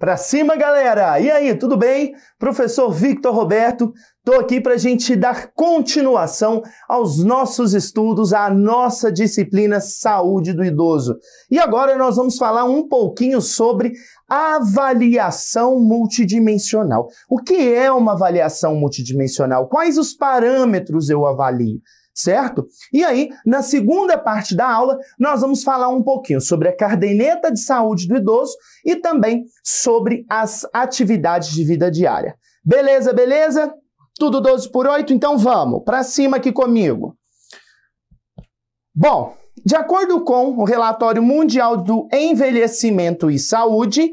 Para cima, galera! E aí, tudo bem? Professor Victor Roberto, Estou aqui para a gente dar continuação aos nossos estudos, à nossa disciplina Saúde do Idoso. E agora nós vamos falar um pouquinho sobre avaliação multidimensional. O que é uma avaliação multidimensional? Quais os parâmetros eu avalio? certo? E aí, na segunda parte da aula, nós vamos falar um pouquinho sobre a cardeneta de saúde do idoso e também sobre as atividades de vida diária. Beleza, beleza? Tudo 12 por 8? Então vamos, para cima aqui comigo. Bom, de acordo com o relatório mundial do envelhecimento e saúde,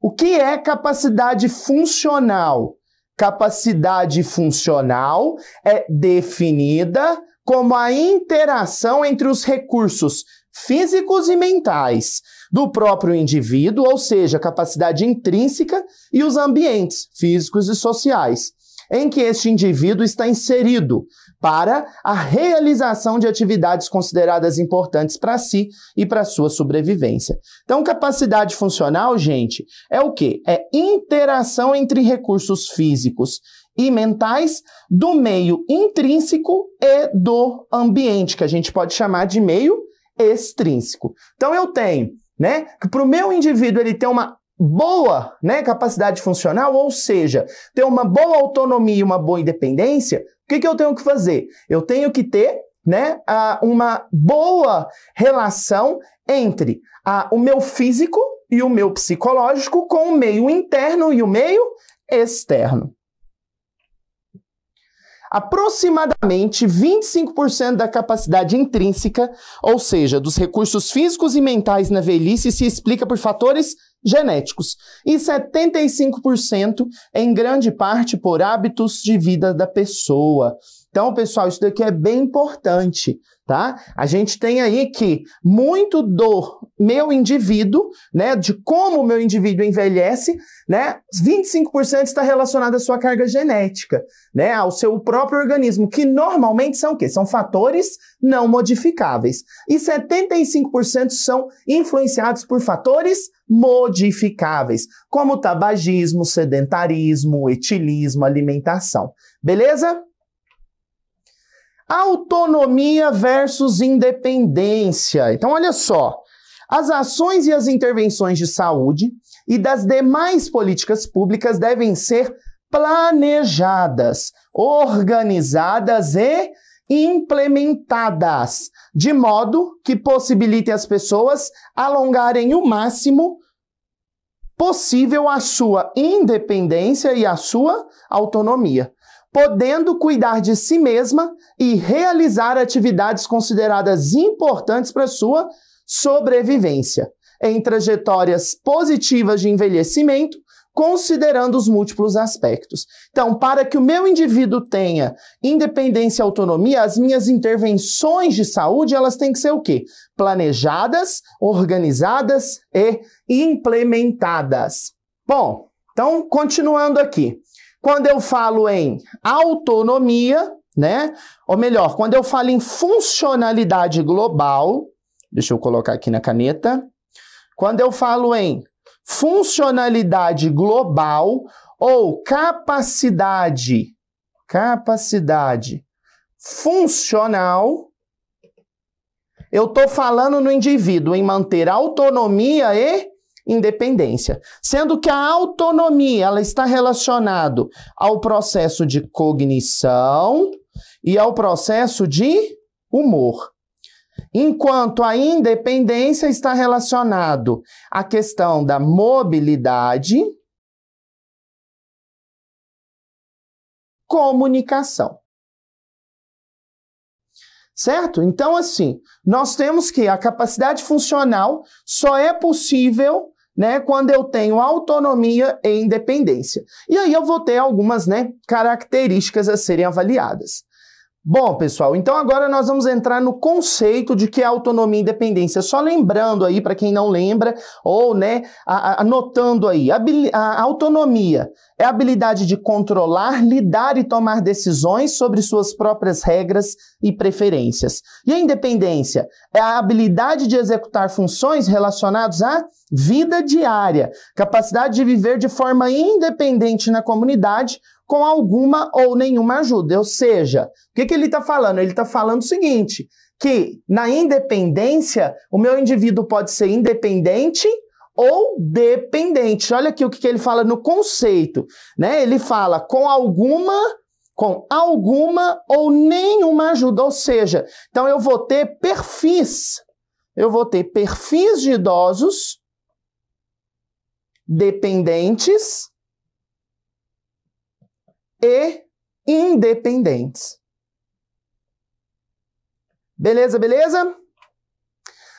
o que é capacidade funcional? Capacidade funcional é definida como a interação entre os recursos físicos e mentais do próprio indivíduo, ou seja, capacidade intrínseca, e os ambientes físicos e sociais em que este indivíduo está inserido, para a realização de atividades consideradas importantes para si e para sua sobrevivência. Então, capacidade funcional, gente, é o que? É interação entre recursos físicos e mentais do meio intrínseco e do ambiente, que a gente pode chamar de meio extrínseco. Então eu tenho, né, que para o meu indivíduo ele ter uma boa né, capacidade funcional, ou seja, ter uma boa autonomia e uma boa independência, o que, que eu tenho que fazer? Eu tenho que ter né, uma boa relação entre o meu físico e o meu psicológico com o meio interno e o meio externo aproximadamente 25% da capacidade intrínseca, ou seja, dos recursos físicos e mentais na velhice, se explica por fatores genéticos e 75% em grande parte por hábitos de vida da pessoa. Então, pessoal, isso daqui é bem importante, tá? A gente tem aí que muito do meu indivíduo, né, de como o meu indivíduo envelhece, né, 25% está relacionado à sua carga genética, né, ao seu próprio organismo, que normalmente são o quê? São fatores não modificáveis. E 75% são influenciados por fatores modificáveis, como tabagismo, sedentarismo, etilismo, alimentação. Beleza? Autonomia versus independência. Então, olha só. As ações e as intervenções de saúde e das demais políticas públicas devem ser planejadas, organizadas e implementadas, de modo que possibilitem as pessoas alongarem o máximo possível a sua independência e a sua autonomia podendo cuidar de si mesma e realizar atividades consideradas importantes para sua sobrevivência, em trajetórias positivas de envelhecimento, considerando os múltiplos aspectos. Então, para que o meu indivíduo tenha independência e autonomia, as minhas intervenções de saúde, elas têm que ser o quê? Planejadas, organizadas e implementadas. Bom, então continuando aqui. Quando eu falo em autonomia, né? Ou melhor, quando eu falo em funcionalidade global, deixa eu colocar aqui na caneta. Quando eu falo em funcionalidade global ou capacidade capacidade funcional, eu estou falando no indivíduo em manter autonomia e independência. Sendo que a autonomia ela está relacionada ao processo de cognição e ao processo de humor. Enquanto a independência está relacionado à questão da mobilidade, comunicação. Certo? Então, assim, nós temos que a capacidade funcional só é possível né, quando eu tenho autonomia e independência. E aí eu vou ter algumas né, características a serem avaliadas. Bom, pessoal, então agora nós vamos entrar no conceito de que é autonomia e independência. Só lembrando aí, para quem não lembra, ou né, anotando aí, a, a autonomia é a habilidade de controlar, lidar e tomar decisões sobre suas próprias regras e preferências. E a independência é a habilidade de executar funções relacionadas à vida diária, capacidade de viver de forma independente na comunidade, com alguma ou nenhuma ajuda. Ou seja, o que, que ele está falando? Ele está falando o seguinte: que na independência, o meu indivíduo pode ser independente ou dependente. Olha aqui o que, que ele fala no conceito, né? Ele fala com alguma com alguma ou nenhuma ajuda, ou seja, então eu vou ter perfis. Eu vou ter perfis de idosos dependentes e independentes. Beleza, beleza?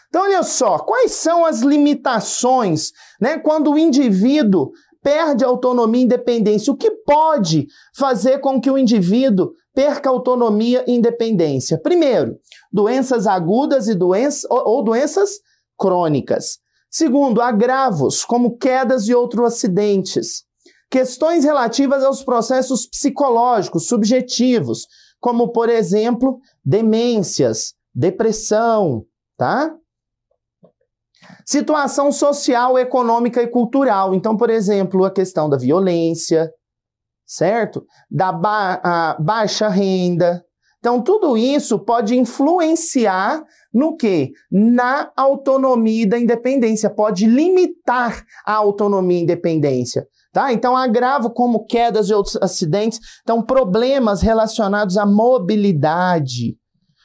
Então, olha só, quais são as limitações né, quando o indivíduo perde autonomia e independência? O que pode fazer com que o indivíduo perca autonomia e independência? Primeiro, doenças agudas e doença, ou doenças crônicas. Segundo, agravos, como quedas e outros acidentes. Questões relativas aos processos psicológicos subjetivos, como, por exemplo, demências, depressão, tá? Situação social, econômica e cultural. Então, por exemplo, a questão da violência, certo? Da ba baixa renda. Então, tudo isso pode influenciar no que? Na autonomia e da independência. Pode limitar a autonomia e independência. Tá? Então, agravo como quedas e outros acidentes. Então, problemas relacionados à mobilidade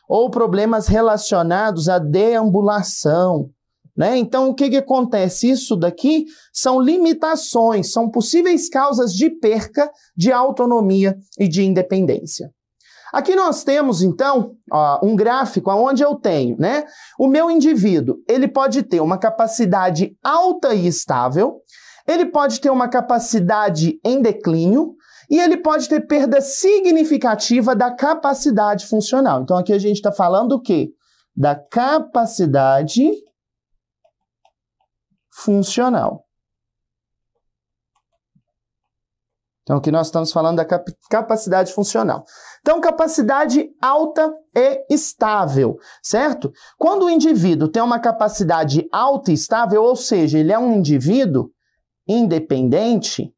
ou problemas relacionados à deambulação. Né? Então, o que, que acontece? Isso daqui são limitações, são possíveis causas de perca de autonomia e de independência. Aqui nós temos, então, ó, um gráfico onde eu tenho, né? O meu indivíduo, ele pode ter uma capacidade alta e estável ele pode ter uma capacidade em declínio e ele pode ter perda significativa da capacidade funcional. Então aqui a gente está falando o quê? Da capacidade funcional. Então, aqui nós estamos falando da cap capacidade funcional. Então, capacidade alta e estável, certo? Quando o indivíduo tem uma capacidade alta e estável, ou seja, ele é um indivíduo independente,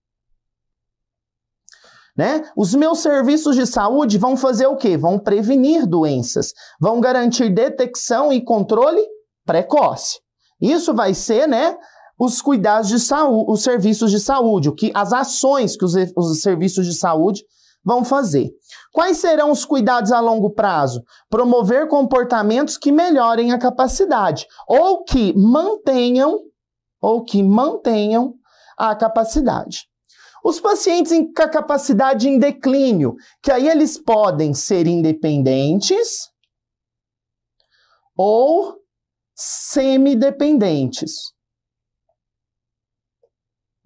né? Os meus serviços de saúde vão fazer o quê? Vão prevenir doenças, vão garantir detecção e controle precoce. Isso vai ser, né, os cuidados de saúde, os serviços de saúde, o que as ações que os, os serviços de saúde vão fazer. Quais serão os cuidados a longo prazo? Promover comportamentos que melhorem a capacidade ou que mantenham ou que mantenham à capacidade. Os pacientes em, com a capacidade em declínio, que aí eles podem ser independentes ou semidependentes.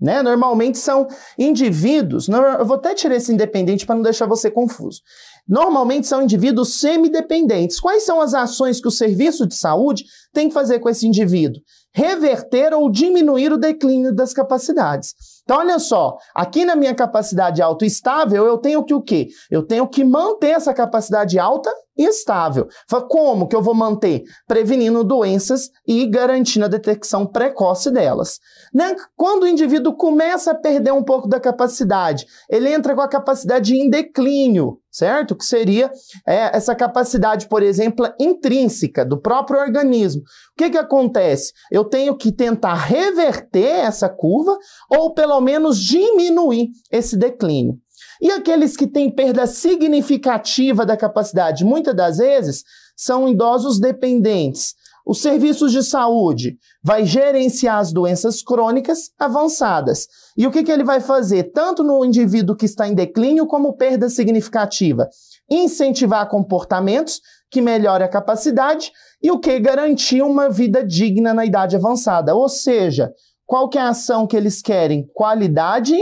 Né? Normalmente são indivíduos, eu vou até tirar esse independente para não deixar você confuso. Normalmente são indivíduos semidependentes. Quais são as ações que o serviço de saúde tem que fazer com esse indivíduo? reverter ou diminuir o declínio das capacidades. Então, olha só, aqui na minha capacidade autoestável, eu tenho que o quê? Eu tenho que manter essa capacidade alta estável. Fala, como que eu vou manter? Prevenindo doenças e garantindo a detecção precoce delas. Né? Quando o indivíduo começa a perder um pouco da capacidade, ele entra com a capacidade em declínio, certo? Que seria é, essa capacidade, por exemplo, intrínseca do próprio organismo. O que, que acontece? Eu tenho que tentar reverter essa curva ou pelo menos diminuir esse declínio. E aqueles que têm perda significativa da capacidade, muitas das vezes, são idosos dependentes. Os serviços de saúde vai gerenciar as doenças crônicas avançadas. E o que, que ele vai fazer? Tanto no indivíduo que está em declínio, como perda significativa. Incentivar comportamentos que melhorem a capacidade e o que garantir uma vida digna na idade avançada. Ou seja, qual que é a ação que eles querem? Qualidade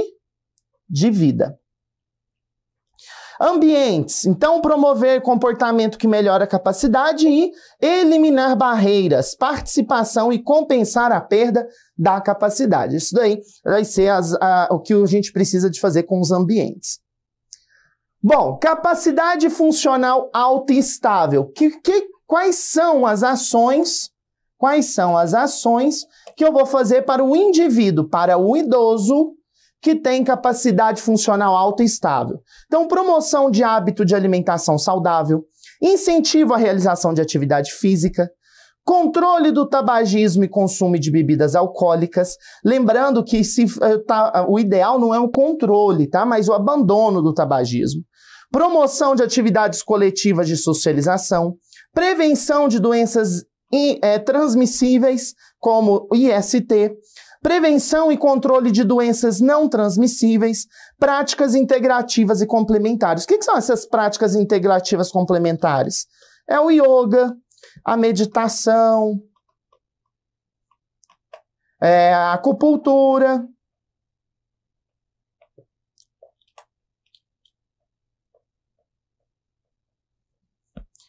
de vida. Ambientes. Então, promover comportamento que melhora a capacidade e eliminar barreiras, participação e compensar a perda da capacidade. Isso daí vai ser as, a, o que a gente precisa de fazer com os ambientes. Bom, capacidade funcional alta e estável. Que, que, quais são as ações? Quais são as ações que eu vou fazer para o indivíduo, para o idoso que tem capacidade funcional alta e estável. Então, promoção de hábito de alimentação saudável, incentivo à realização de atividade física, controle do tabagismo e consumo de bebidas alcoólicas. Lembrando que se, eh, tá, o ideal não é o controle, tá? mas o abandono do tabagismo. Promoção de atividades coletivas de socialização, prevenção de doenças e, eh, é, transmissíveis, como IST, prevenção e controle de doenças não transmissíveis, práticas integrativas e complementares. O que, que são essas práticas integrativas complementares? É o yoga, a meditação, é a acupuntura,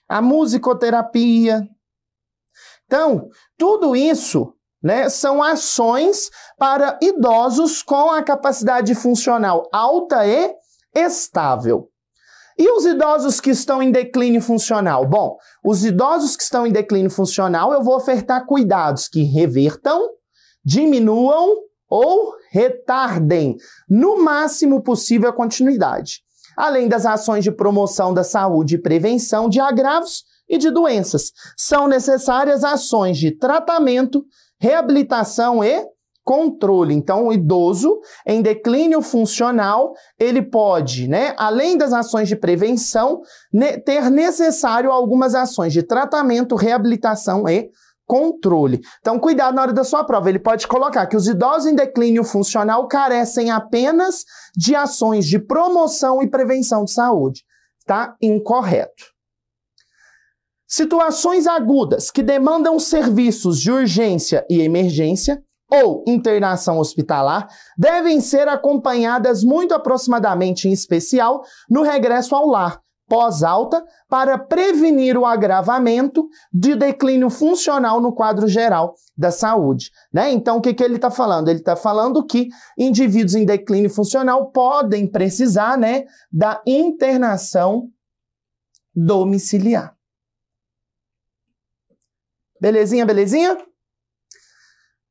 a musicoterapia. Então, tudo isso né? São ações para idosos com a capacidade funcional alta e estável. E os idosos que estão em declínio funcional? Bom, os idosos que estão em declínio funcional, eu vou ofertar cuidados que revertam, diminuam ou retardem no máximo possível a continuidade, além das ações de promoção da saúde e prevenção de agravos e de doenças. São necessárias ações de tratamento reabilitação e controle. Então, o idoso em declínio funcional, ele pode, né, além das ações de prevenção, ne ter necessário algumas ações de tratamento, reabilitação e controle. Então, cuidado na hora da sua prova. Ele pode colocar que os idosos em declínio funcional carecem apenas de ações de promoção e prevenção de saúde. Tá incorreto. Situações agudas que demandam serviços de urgência e emergência ou internação hospitalar devem ser acompanhadas muito aproximadamente, em especial, no regresso ao lar pós-alta para prevenir o agravamento de declínio funcional no quadro geral da saúde. Né? Então, o que, que ele está falando? Ele está falando que indivíduos em declínio funcional podem precisar né, da internação domiciliar. Belezinha, belezinha?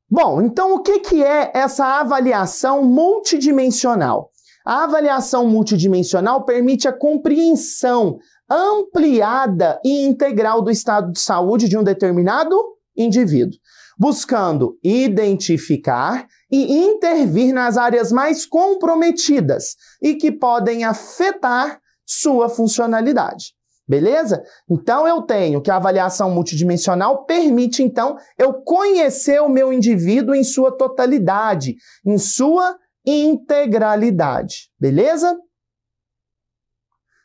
Bom, então o que, que é essa avaliação multidimensional? A avaliação multidimensional permite a compreensão ampliada e integral do estado de saúde de um determinado indivíduo, buscando identificar e intervir nas áreas mais comprometidas e que podem afetar sua funcionalidade. Beleza? Então eu tenho que a avaliação multidimensional permite então eu conhecer o meu indivíduo em sua totalidade, em sua integralidade. Beleza?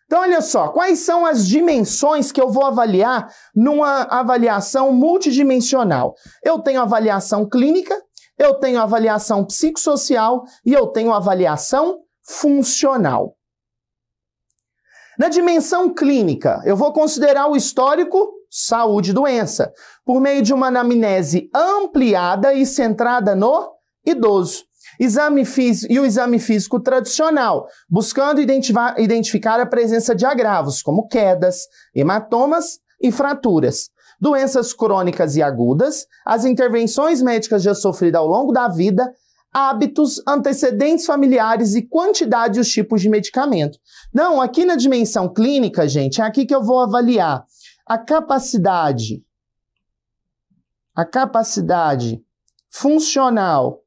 Então olha só, quais são as dimensões que eu vou avaliar numa avaliação multidimensional? Eu tenho avaliação clínica, eu tenho avaliação psicossocial e eu tenho avaliação funcional. Na dimensão clínica, eu vou considerar o histórico saúde doença, por meio de uma anamnese ampliada e centrada no idoso. Exame e o exame físico tradicional, buscando identificar a presença de agravos, como quedas, hematomas e fraturas. Doenças crônicas e agudas, as intervenções médicas já sofridas ao longo da vida, hábitos, antecedentes familiares e quantidade e os tipos de medicamento. Não, aqui na dimensão clínica, gente, é aqui que eu vou avaliar a capacidade, a capacidade funcional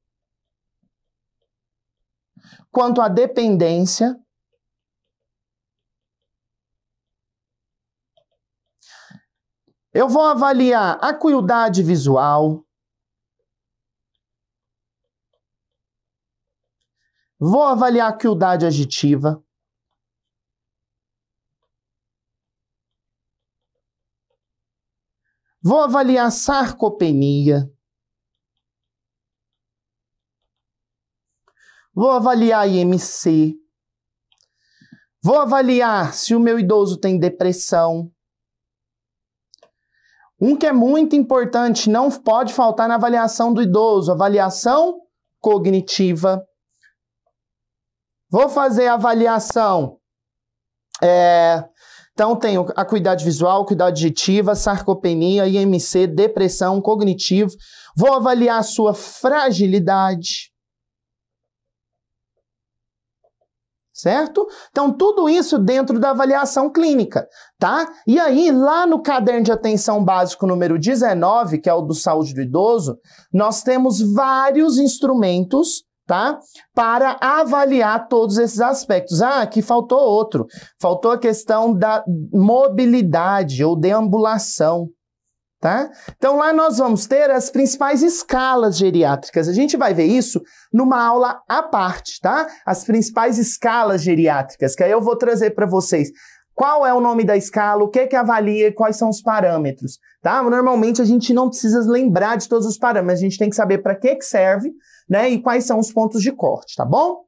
quanto à dependência. Eu vou avaliar acuidade visual, Vou avaliar a acuidade é agitiva. Vou avaliar sarcopenia. Vou avaliar IMC. Vou avaliar se o meu idoso tem depressão. Um que é muito importante, não pode faltar na avaliação do idoso, avaliação cognitiva. Vou fazer avaliação. É, então, tenho acuidade visual, acuidade auditiva, sarcopenia, IMC, depressão, cognitivo. Vou avaliar a sua fragilidade. Certo? Então, tudo isso dentro da avaliação clínica, tá? E aí, lá no caderno de atenção básico número 19, que é o do saúde do idoso, nós temos vários instrumentos tá? Para avaliar todos esses aspectos. Ah, aqui faltou outro. Faltou a questão da mobilidade ou deambulação. Tá? Então lá nós vamos ter as principais escalas geriátricas. A gente vai ver isso numa aula à parte, tá? As principais escalas geriátricas, que aí eu vou trazer para vocês qual é o nome da escala, o que é que avalia e quais são os parâmetros, tá? Normalmente a gente não precisa lembrar de todos os parâmetros, a gente tem que saber para que que serve, né, e quais são os pontos de corte, tá bom?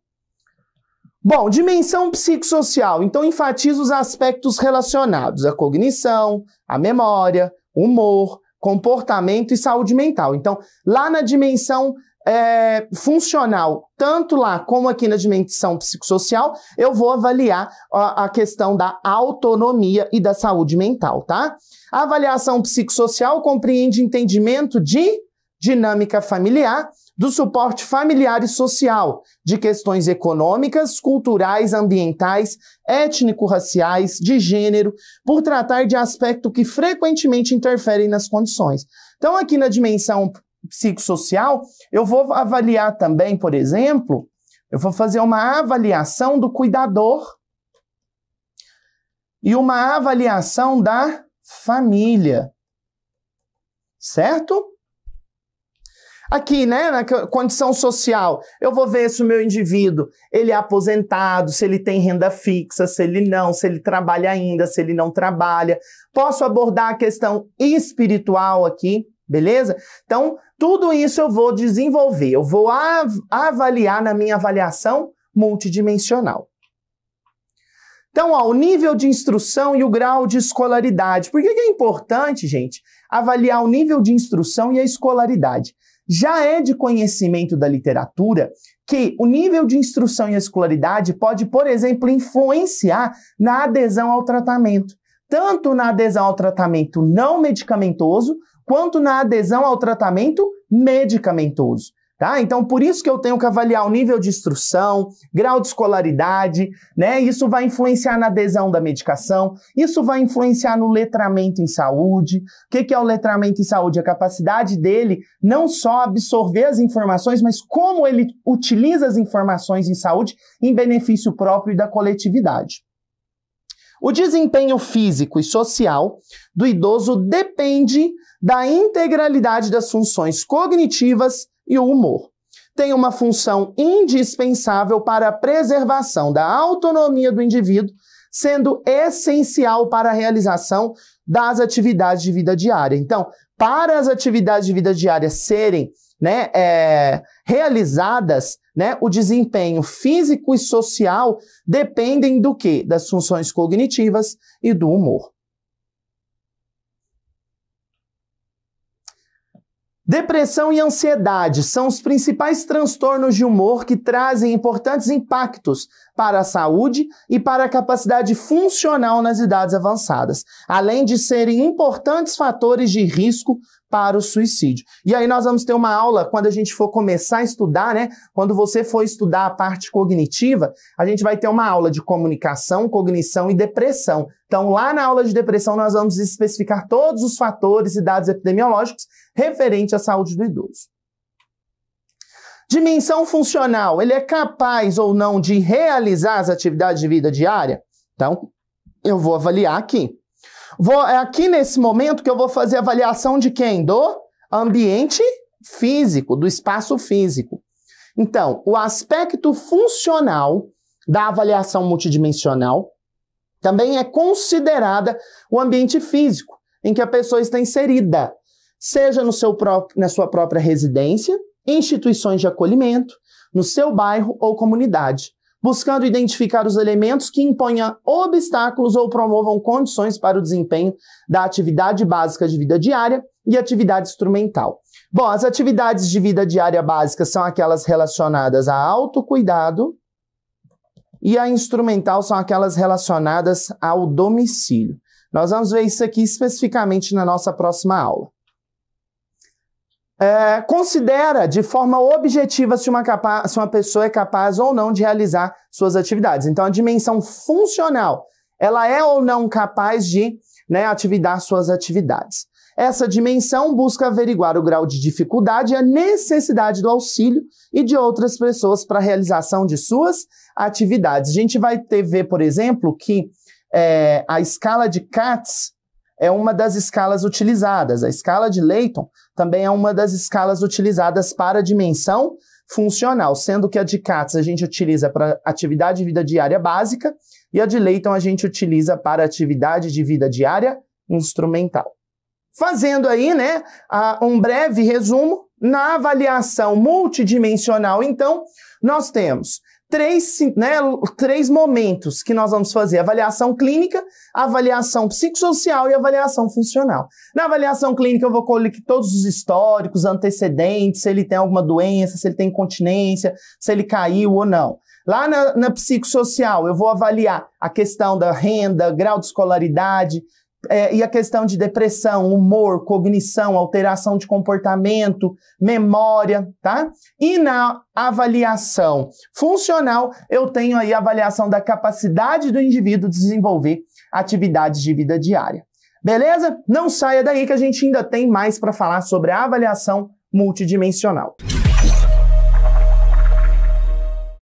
Bom, dimensão psicossocial, então enfatiza os aspectos relacionados à cognição, à memória, humor, comportamento e saúde mental. Então, lá na dimensão é, funcional, tanto lá como aqui na dimensão psicossocial, eu vou avaliar a, a questão da autonomia e da saúde mental, tá? A avaliação psicossocial compreende entendimento de dinâmica familiar, do suporte familiar e social, de questões econômicas, culturais, ambientais, étnico-raciais, de gênero, por tratar de aspectos que frequentemente interferem nas condições. Então, aqui na dimensão psicossocial, eu vou avaliar também, por exemplo, eu vou fazer uma avaliação do cuidador e uma avaliação da família. Certo? Aqui, né, na condição social, eu vou ver se o meu indivíduo ele é aposentado, se ele tem renda fixa, se ele não, se ele trabalha ainda, se ele não trabalha. Posso abordar a questão espiritual aqui, Beleza? Então, tudo isso eu vou desenvolver, eu vou av avaliar na minha avaliação multidimensional. Então, ó, o nível de instrução e o grau de escolaridade. Por que, que é importante, gente, avaliar o nível de instrução e a escolaridade? Já é de conhecimento da literatura que o nível de instrução e a escolaridade pode, por exemplo, influenciar na adesão ao tratamento, tanto na adesão ao tratamento não medicamentoso quanto na adesão ao tratamento medicamentoso. Tá? Então, por isso que eu tenho que avaliar o nível de instrução, grau de escolaridade, né? Isso vai influenciar na adesão da medicação, isso vai influenciar no letramento em saúde. O que, que é o letramento em saúde? A capacidade dele não só absorver as informações, mas como ele utiliza as informações em saúde em benefício próprio e da coletividade. O desempenho físico e social do idoso depende da integralidade das funções cognitivas e o humor. Tem uma função indispensável para a preservação da autonomia do indivíduo, sendo essencial para a realização das atividades de vida diária. Então, para as atividades de vida diária serem né, é, realizadas, né, o desempenho físico e social dependem do que? Das funções cognitivas e do humor. Depressão e ansiedade são os principais transtornos de humor que trazem importantes impactos para a saúde e para a capacidade funcional nas idades avançadas, além de serem importantes fatores de risco para o suicídio. E aí nós vamos ter uma aula quando a gente for começar a estudar, né? Quando você for estudar a parte cognitiva, a gente vai ter uma aula de comunicação, cognição e depressão. Então, lá na aula de depressão, nós vamos especificar todos os fatores e dados epidemiológicos referente à saúde do idoso. Dimensão funcional, ele é capaz ou não de realizar as atividades de vida diária? Então, eu vou avaliar aqui. Vou, é aqui nesse momento que eu vou fazer avaliação de quem? Do ambiente físico, do espaço físico. Então, o aspecto funcional da avaliação multidimensional também é considerada o ambiente físico em que a pessoa está inserida, seja no seu próprio, na sua própria residência, instituições de acolhimento, no seu bairro ou comunidade buscando identificar os elementos que imponham obstáculos ou promovam condições para o desempenho da atividade básica de vida diária e atividade instrumental. Bom, as atividades de vida diária básicas são aquelas relacionadas a autocuidado e a instrumental são aquelas relacionadas ao domicílio. Nós vamos ver isso aqui especificamente na nossa próxima aula. É, considera de forma objetiva se uma, capa se uma pessoa é capaz ou não de realizar suas atividades. Então, a dimensão funcional, ela é ou não capaz de né, suas atividades. Essa dimensão busca averiguar o grau de dificuldade e a necessidade do auxílio e de outras pessoas para a realização de suas atividades. A gente vai ter, ver, por exemplo, que é, a escala de CATS é uma das escalas utilizadas. A escala de Layton também é uma das escalas utilizadas para a dimensão funcional, sendo que a de Katz a gente utiliza para atividade de vida diária básica e a de Layton a gente utiliza para atividade de vida diária instrumental. Fazendo aí, né, um breve resumo, na avaliação multidimensional, então, nós temos três, né, três momentos que nós vamos fazer: avaliação clínica, avaliação psicossocial e avaliação funcional. Na avaliação clínica, eu vou colher todos os históricos, antecedentes, se ele tem alguma doença, se ele tem incontinência, se ele caiu ou não. Lá na, na psicossocial, eu vou avaliar a questão da renda, grau de escolaridade, é, e a questão de depressão, humor, cognição, alteração de comportamento, memória, tá? E na avaliação funcional, eu tenho aí a avaliação da capacidade do indivíduo desenvolver atividades de vida diária. Beleza? Não saia daí que a gente ainda tem mais para falar sobre a avaliação multidimensional.